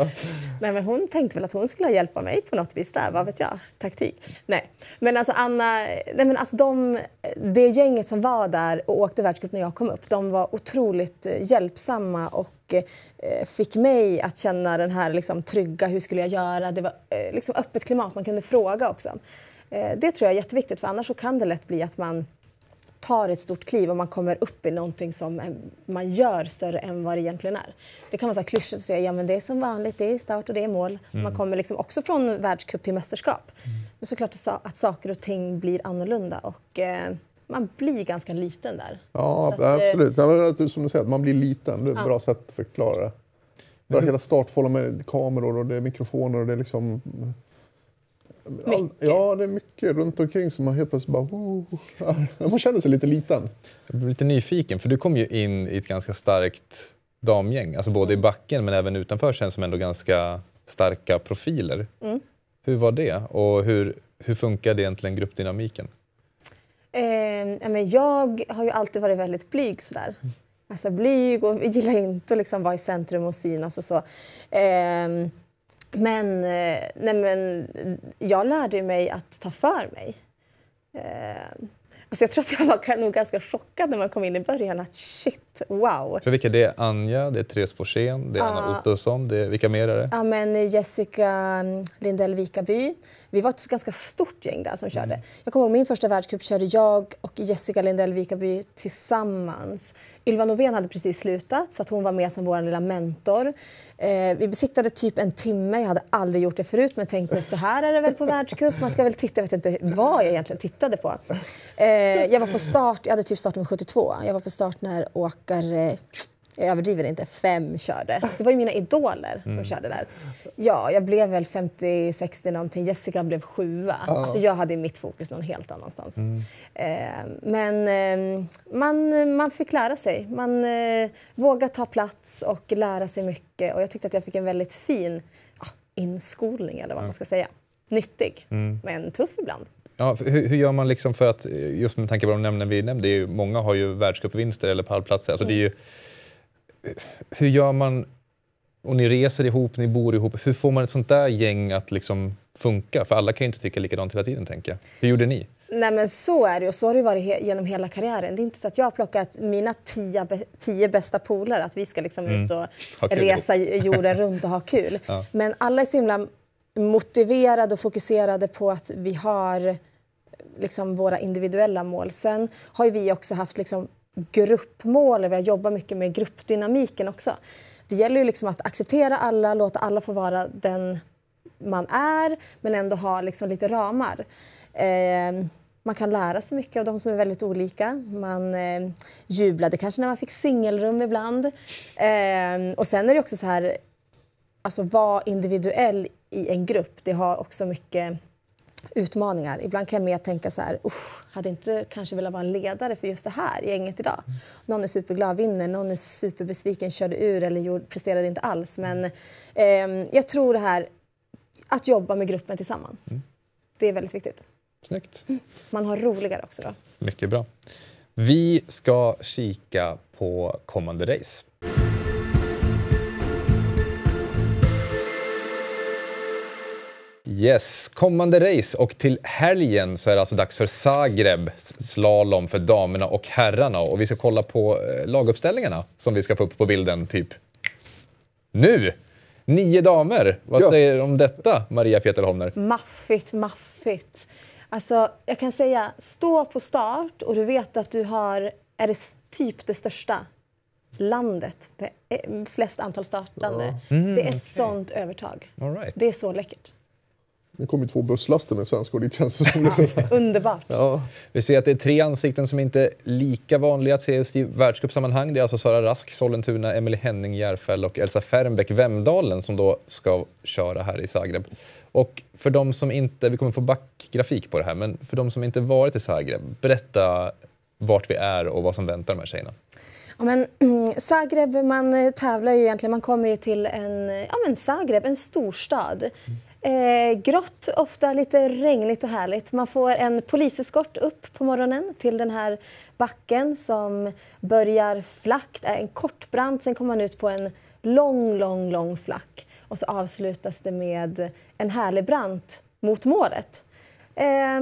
nej, men hon tänkte väl att hon skulle hjälpa mig på något vis där. Vad vet jag? Taktik. Nej. Men alltså Anna... Nej, men alltså de, det gänget som var där och åkte världscup när jag kom upp, de var otroligt eh, hjälpsamma och eh, fick mig att känna den här liksom, trygga, hur skulle jag göra? Det var liksom öppet klimat, man kunde fråga också. Eh, det tror jag är jätteviktigt, för annars så kan det lätt bli att man tar ett stort kliv och man kommer upp i någonting som man gör större än vad det egentligen är. Det kan vara så klyschigt att säga ja, det är som vanligt, det är start och det är mål. Mm. Man kommer liksom också från världscup till mästerskap. Mm. Men såklart att saker och ting blir annorlunda och eh, man blir ganska liten där. Ja, att, eh, absolut. Ja, som du säger, man blir liten. Det är ett ja. bra sätt att förklara det. Mm. Hela startfållan med kameror och det mikrofoner och det är liksom mycket. Ja, det är mycket runt omkring som man helt plötsligt bara... Wow. Man känner sig lite liten. Jag blir lite nyfiken, för du kom ju in i ett ganska starkt damgäng. Alltså både i backen men även utanför känns som ändå ganska starka profiler. Mm. Hur var det och hur, hur funkade egentligen gruppdynamiken? Eh, men jag har ju alltid varit väldigt blyg sådär. Mm. Alltså blyg och gillar inte att liksom vara i centrum och synas och så. Eh, men, eh, nej men jag lärde mig att ta för mig. Eh, alltså jag tror att jag var nog ganska chockad när man kom in i början att shit, wow. För vilka det är Anja, det är Therese Forsén, det är Anna Ottosson, det är, vilka mer är det? Ja men Jessica Lindell Vikaby, vi var ett ganska stort gäng där som körde. Mm. Jag kommer ihåg min första världscup körde jag och Jessica Lindell Vikaby tillsammans. Ylva Novén hade precis slutat så att hon var med som vår lilla mentor. Eh, vi besiktade typ en timme. Jag hade aldrig gjort det förut men tänkte så här är det väl på världscup. Man ska väl titta. Jag vet inte vad jag egentligen tittade på. Eh, jag var på start. Jag hade typ med 72. Jag var på start när åkare jag överdriver inte, fem körde. Så det var ju mina idoler som mm. körde där. Ja, jag blev väl 50-60 någonting. Jessica blev sjua. Oh. Alltså jag hade mitt fokus någon helt annanstans. Mm. Eh, men eh, man, man fick lära sig. Man eh, vågade ta plats och lära sig mycket. Och jag tyckte att jag fick en väldigt fin ah, inskolning eller vad mm. man ska säga. Nyttig, mm. men tuff ibland. Ja, hur, hur, gör man liksom för att, eh, just med tanke på de nämnden vi nämnde, ju, många har ju världscupvinster eller pallplatser. Alltså det är ju, mm hur gör man, och ni reser ihop, ni bor ihop, hur får man ett sånt där gäng att liksom funka? För alla kan ju inte tycka likadant hela tiden, tänker jag. Hur gjorde ni? Nej men så är det och så har det varit genom hela karriären. Det är inte så att jag har plockat mina tio, tio bästa polare, att vi ska liksom mm. ut och resa jorden runt och ha kul. ja. Men alla är så himla motiverade och fokuserade på att vi har liksom våra individuella mål. Sen har vi också haft liksom gruppmål, vi har jobbat mycket med gruppdynamiken också. Det gäller ju liksom att acceptera alla, låta alla få vara den man är men ändå ha liksom lite ramar. Eh, man kan lära sig mycket av de som är väldigt olika. Man eh, jublade kanske när man fick singelrum ibland. Eh, och sen är det också så här, alltså vara individuell i en grupp, det har också mycket utmaningar. Ibland kan jag mer tänka så här, usch, hade inte kanske velat vara en ledare för just det här gänget idag. Mm. Någon är superglad, vinner, någon är superbesviken, körde ur eller presterade inte alls. Men eh, jag tror det här, att jobba med gruppen tillsammans, mm. det är väldigt viktigt. Snyggt. Mm. Man har roligare också då. Mycket bra. Vi ska kika på kommande race. Yes, kommande race och till helgen så är det alltså dags för Zagreb slalom för damerna och herrarna och vi ska kolla på eh, laguppställningarna som vi ska få upp på bilden typ nu. Nio damer, vad ja. säger du om detta Maria Peter Holmner? Maffigt, maffigt. Alltså, jag kan säga stå på start och du vet att du har, är det typ det största landet med eh, flest antal startande. Mm, det är mm, okay. sånt övertag. Right. Det är så läckert. Nu kommer två busslaster med svenskor dit känns det som. Underbart! Ja. Vi ser att det är tre ansikten som inte är lika vanliga att se just i världscupsammanhang. Det är alltså Sara Rask, Sollentuna, Emily Henning, Järfäll och Elsa Fernbeck, Vemdalen, som då ska köra här i Zagreb. Och för de som inte, vi kommer få backgrafik på det här, men för de som inte varit i Zagreb, berätta vart vi är och vad som väntar de här tjejerna. Ja, men, mm, Zagreb, man eh, tävlar ju egentligen, man kommer ju till en, ja, men Zagreb, en storstad. Mm Eh, grått, ofta lite regnigt och härligt. Man får en poliseskort upp på morgonen till den här backen som börjar flackt, är en kort brant, sen kommer man ut på en lång, lång, lång flack och så avslutas det med en härlig brant mot målet. Eh,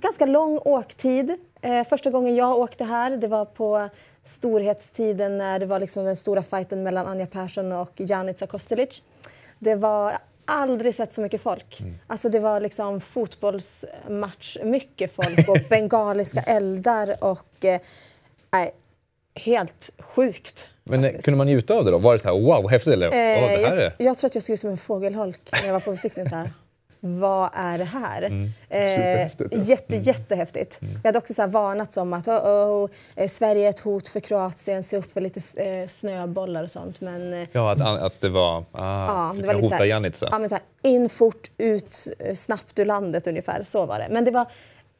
ganska lång åktid. Eh, första gången jag åkte här det var på storhetstiden när det var liksom den stora fighten mellan Anja Persson och Janica Kostelic. Det var aldrig sett så mycket folk. Mm. Alltså det var liksom fotbollsmatch, mycket folk och bengaliska eldar och eh, helt sjukt. Men eh, faktiskt. kunde man njuta av det då? Var det så här wow, häftigt eller? Eh, oh, det här jag, är... jag tror att jag såg ut som en fågelholk när jag var på besiktning så här vad är det här? Mm. Eh, jätte, mm. Jättehäftigt. Mm. Vi hade också så här varnats om att oh, oh, eh, Sverige är ett hot för Kroatien, se upp för lite eh, snöbollar och sånt. Men, eh, ja, att, att det var... Ah, ja, det var lite hota Janica. Ja, men så här, in fort, ut snabbt ur landet ungefär. Så var det. Men det var,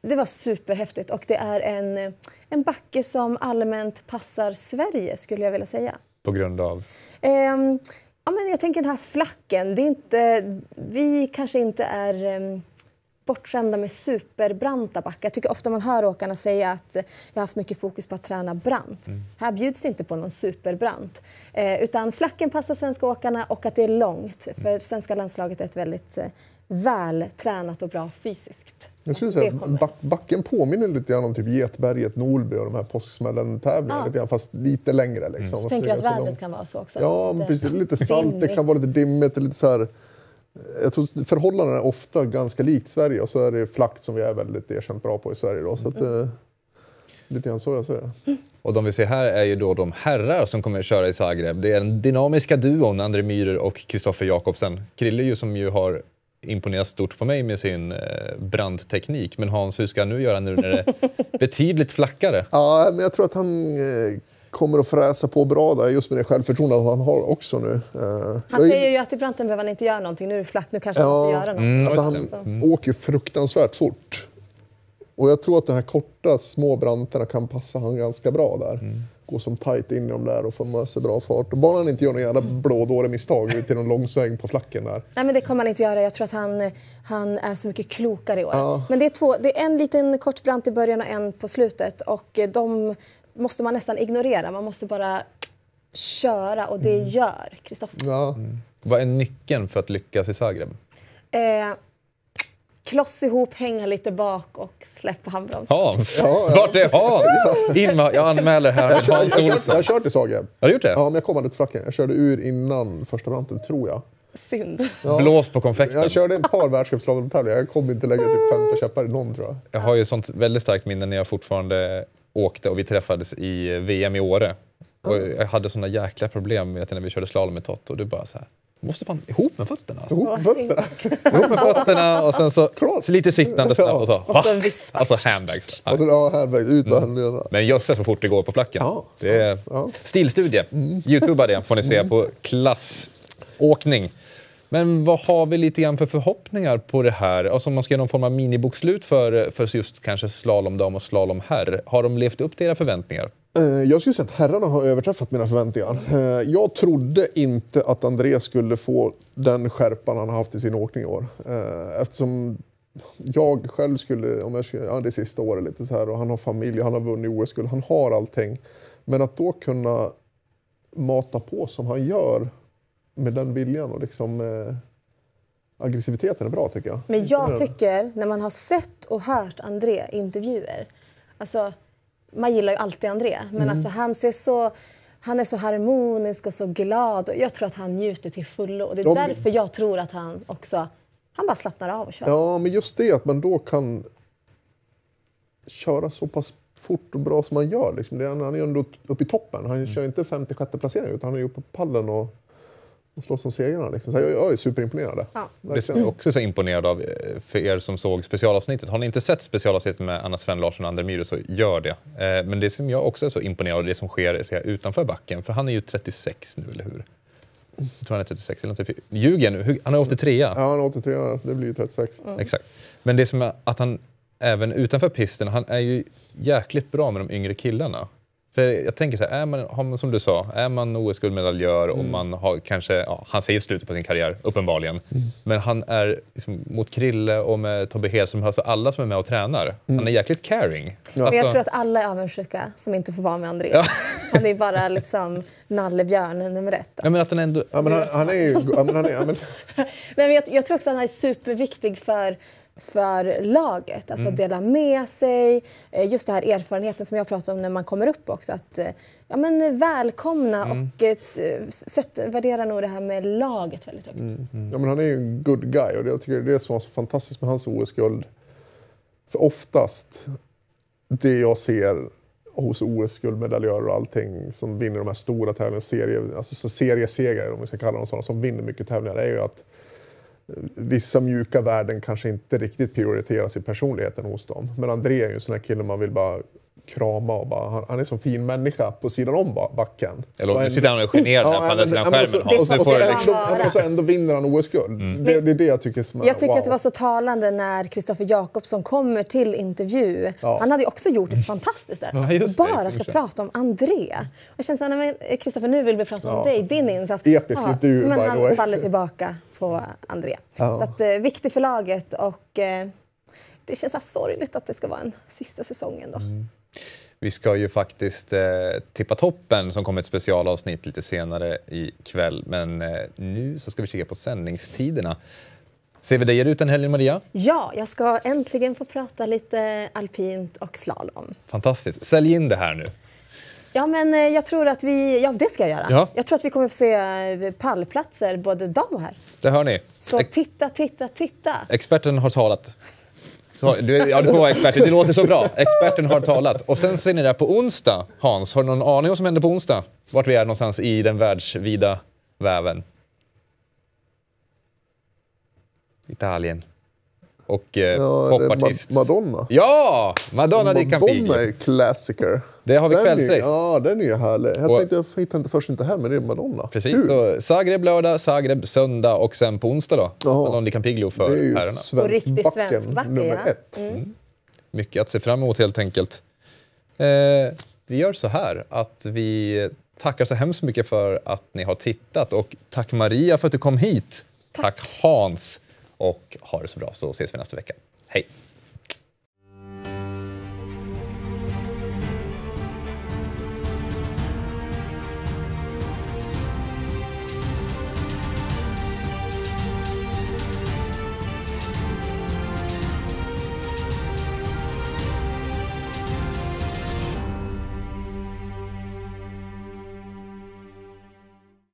det var superhäftigt och det är en, en backe som allmänt passar Sverige skulle jag vilja säga. På grund av? Ehm, Ja, men jag tänker den här flacken. Det är inte, vi kanske inte är eh, bortskämda med superbranta backar. Jag tycker ofta man hör åkarna säga att jag har haft mycket fokus på att träna brant. Mm. Här bjuds det inte på någon superbrant. Eh, utan flacken passar svenska åkarna och att det är långt. För mm. svenska landslaget är ett väldigt eh, vältränat och bra fysiskt jag skulle säga att backen påminner lite grann om typ Getberget, Norby och de här påsksmällen-tävlingarna. Ah. fast lite längre. Liksom. Mm. Så tänker du att vädret de... kan vara så också? Ja, lite precis. Lite salt, det kan vara lite dimmigt. Lite så här... Eh, jag tror förhållandena är ofta ganska likt Sverige och så är det flakt som vi är väldigt erkänt bra på i Sverige. Då, så att, mm. Eh, lite grann så jag ser det. Mm. Och de vi ser här är ju då de herrar som kommer att köra i Zagreb. Det är den dynamiska duon André Myhrer och Kristoffer Jakobsen. Krille ju som ju har imponerar stort på mig med sin eh, brandteknik. Men Hans, hur ska han nu göra nu när det är betydligt flackare? Ja, men jag tror att han eh, kommer att fräsa på bra där, just med det självförtroende han har också nu. Eh, han säger ju att i branten behöver han inte göra någonting, nu är det flatt, nu kanske ja, han måste göra något. Mm, alltså han mm. åker ju fruktansvärt fort. Och jag tror att de här korta, små branterna kan passa honom ganska bra där. Mm. Gå som tight in i dem där och få med sig bra fart. Och bara han inte gör några jävla blådåremisstag ut i någon långsväng på flacken där. Nej, men det kommer han inte göra. Jag tror att han, han är så mycket klokare i år. Ja. Men det är, två, det är en liten kort brant i början och en på slutet. Och eh, de måste man nästan ignorera. Man måste bara köra och det mm. gör Kristoffer. Ja. Mm. Vad är nyckeln för att lyckas i Zagreb? Eh, kloss ihop, hänga lite bak och släppa handbromsen. Hans? Ja, Vart är Hans? In med, jag anmäler här jag kör, Hans Olsson. Jag har kört, i Sagab. Har du gjort det? Ja, men jag kom aldrig till fracken. Jag körde ur innan första branten, tror jag. Synd. Ja. Blås på konfekten. Jag körde ett par världscupslalomtävlingar. Jag kom inte längre typ femte käppar i någon, tror jag. Jag har ju sånt väldigt starkt minne när jag fortfarande åkte och vi träffades i VM i Åre. Och jag hade såna jäkla problem vet, när vi körde slalom med Tott och du bara så här måste fan ihop med fötterna. Alltså. Ihop med fötterna. ihop med fötterna och sen så Klart. lite sittande snabbt och så, och sen vispa. Och så handbags. Och så, ja, handbags ut med mm. Men jösses så fort det går på flacken. Ja. Det är ja. Stilstudie. Mm. Youtuba det får ni se mm. på klassåkning. Men vad har vi lite grann för förhoppningar på det här? Alltså om man ska göra någon form av minibokslut för, för just kanske slalomdam och slalomherr. Har de levt upp till era förväntningar? Eh, jag skulle säga att herrarna har överträffat mina förväntningar. Eh, jag trodde inte att André skulle få den skärpan han har haft i sin åkning i år. Eh, eftersom jag själv skulle, om jag skulle, ja, det är sista året lite så här och han har familj, han har vunnit OS, han har allting. Men att då kunna mata på som han gör med den viljan och liksom eh, aggressiviteten är bra tycker jag. Men jag mm. tycker, när man har sett och hört André i intervjuer, alltså man gillar ju alltid André, men mm. alltså, han ser så... Han är så harmonisk och så glad. Och jag tror att han njuter till fullo. Och det är ja, därför jag tror att han också... Han bara slappnar av och kör. Ja, men just det att man då kan köra så pass fort och bra som han gör. Liksom. han är ju ändå uppe i toppen. Han mm. kör inte 56 placering utan han är uppe på pallen och och slåss om segrarna. Liksom. jag, jag är superimponerad. Ja. Det är också så imponerad av eh, för er som såg specialavsnittet. Har ni inte sett specialavsnittet med Anna Sven Larsson och André Myhre så gör det. Eh, men det som jag också är så imponerad av, det som sker jag, utanför backen, för han är ju 36 nu, eller hur? Jag tror han är 36 eller 34. Ljuger jag nu? Han är 83. Ja, han är 83. Det blir ju 36. Mm. Exakt. Men det som är att han även utanför pisten, han är ju jäkligt bra med de yngre killarna. För jag tänker så här, är man, som du sa, är man OS-guldmedaljör och mm. man har kanske, ja, han säger slutet på sin karriär, uppenbarligen. Mm. Men han är liksom, mot Krille och med Tobbe Hedström, alltså alla som är med och tränar. Mm. Han är jäkligt caring. Ja. Alltså... Jag tror att alla är avundsjuka som inte får vara med André. Ja. Han är bara liksom nallebjörn nummer ett. Ja, men att han ändå... Ja, men han, han är ju... Ja, men han är, ja, men... men jag, jag tror också att han är superviktig för för laget. Alltså att mm. dela med sig. Eh, just den här erfarenheten som jag pratade om när man kommer upp också. Att eh, ja, men välkomna mm. och eh, sätt, värdera nog det här med laget väldigt högt. Mm. Mm. Ja, men han är ju en good guy och jag tycker det är det som så fantastiskt med hans OS-guld. För oftast det jag ser hos OS-guldmedaljörer och allting som vinner de här stora tävlingarna, serie, alltså seriesegrar om vi ska kalla dem sådana, som vinner mycket tävlingar är ju att vissa mjuka värden kanske inte riktigt prioriteras i personligheten hos dem. Men André är ju en sån här kille man vill bara krama och bara, han, han är som fin människa på sidan om backen. Eller nu sitter han och är generad här på andra sidan skärmen. Och så, ändå, vinner han OS-guld. Mm. Det, det, är det jag tycker som är, Jag tycker wow. att det var så talande när Kristoffer Jakobsson kommer till intervju. Ja. Han hade ju också gjort det fantastiskt där. Ja, just bara ska prata om André. Och känns att Kristoffer nu vill vi prata om dig, din insats. Episk ja, intervju Men han way. faller tillbaka på André. Så att, eh, viktig för laget och eh, det känns så sorgligt att det ska vara en sista säsong ändå. Mm. Vi ska ju faktiskt eh, tippa toppen som kommer ett specialavsnitt lite senare ikväll. Men eh, nu så ska vi kika på sändningstiderna. Ser vi dig ut den helgen, Maria? Ja, jag ska äntligen få prata lite alpint och slalom. Fantastiskt. Sälj in det här nu. Ja, men eh, jag tror att vi... Ja, det ska jag göra. Ja. Jag tror att vi kommer få se eh, pallplatser både dam och herr. Det hör ni. Så titta, titta, titta. Experten har talat. Du, ja, du får vara expert. Det låter så bra. Experten har talat. Och sen ser ni där på onsdag, Hans. Har du någon aning om vad som händer på onsdag? Vart vi är någonstans i den världsvida väven? Italien och eh, ja, popartist. Ma Madonna. Ja! Madonna di Campiglio. Madonna är klassiker. Det har vi kvällsrace. Ja, den är ju härlig. Jag och, tänkte, jag hittar inte först inte här, men det är Madonna. Precis. Så Zagreb lördag, Zagreb söndag och sen på onsdag då. Aha. Madonna di Campiglio för herrarna. Det är ju herrarna. Svenskbacken svensk nummer ja. ett. Mm. Mm. Mycket att se fram emot helt enkelt. Eh, vi gör så här att vi tackar så hemskt mycket för att ni har tittat och tack Maria för att du kom hit. Tack, tack Hans och ha det så bra så ses vi nästa vecka. Hej!